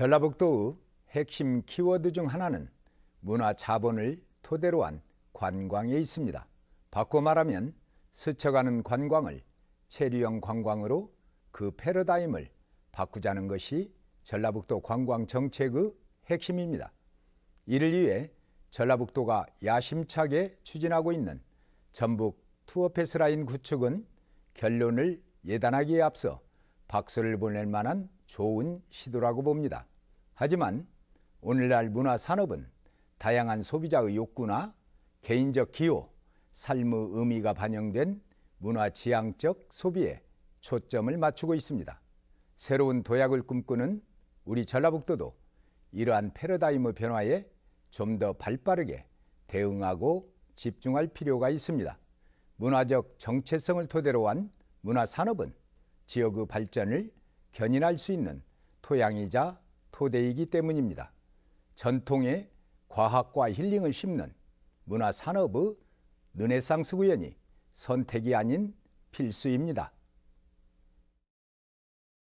전라북도의 핵심 키워드 중 하나는 문화 자본을 토대로 한 관광에 있습니다. 바꿔 말하면 스쳐가는 관광을 체류형 관광으로 그 패러다임을 바꾸자는 것이 전라북도 관광 정책의 핵심입니다. 이를 위해 전라북도가 야심차게 추진하고 있는 전북 투어패스라인 구축은 결론을 예단하기에 앞서 박수를 보낼 만한 좋은 시도라고 봅니다. 하지만 오늘날 문화 산업은 다양한 소비자의 욕구나 개인적 기호, 삶의 의미가 반영된 문화 지향적 소비에 초점을 맞추고 있습니다. 새로운 도약을 꿈꾸는 우리 전라북도도 이러한 패러다임의 변화에 좀 더 발빠르게 대응하고 집중할 필요가 있습니다. 문화적 정체성을 토대로 한 문화 산업은 지역의 발전을 견인할 수 있는 토양이자 토대이기 때문입니다. 전통의 과학과 힐링을 심는 문화산업의 르네상스 구현이 선택이 아닌 필수입니다.